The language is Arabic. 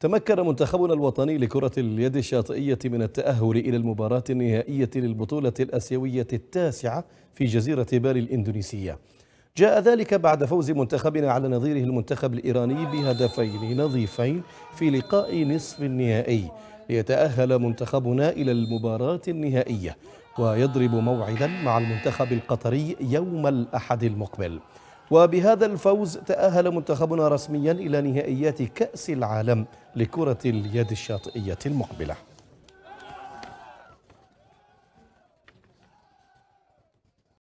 تمكن منتخبنا الوطني لكرة اليد الشاطئية من التأهل إلى المباراة النهائية للبطولة الأسيوية التاسعة في جزيرة بالي الإندونيسية جاء ذلك بعد فوز منتخبنا على نظيره المنتخب الإيراني بهدفين نظيفين في لقاء نصف النهائي ليتأهل منتخبنا إلى المباراة النهائية ويضرب موعدا مع المنتخب القطري يوم الأحد المقبل وبهذا الفوز تأهل منتخبنا رسميا إلى نهائيات كأس العالم لكرة اليد الشاطئية المقبلة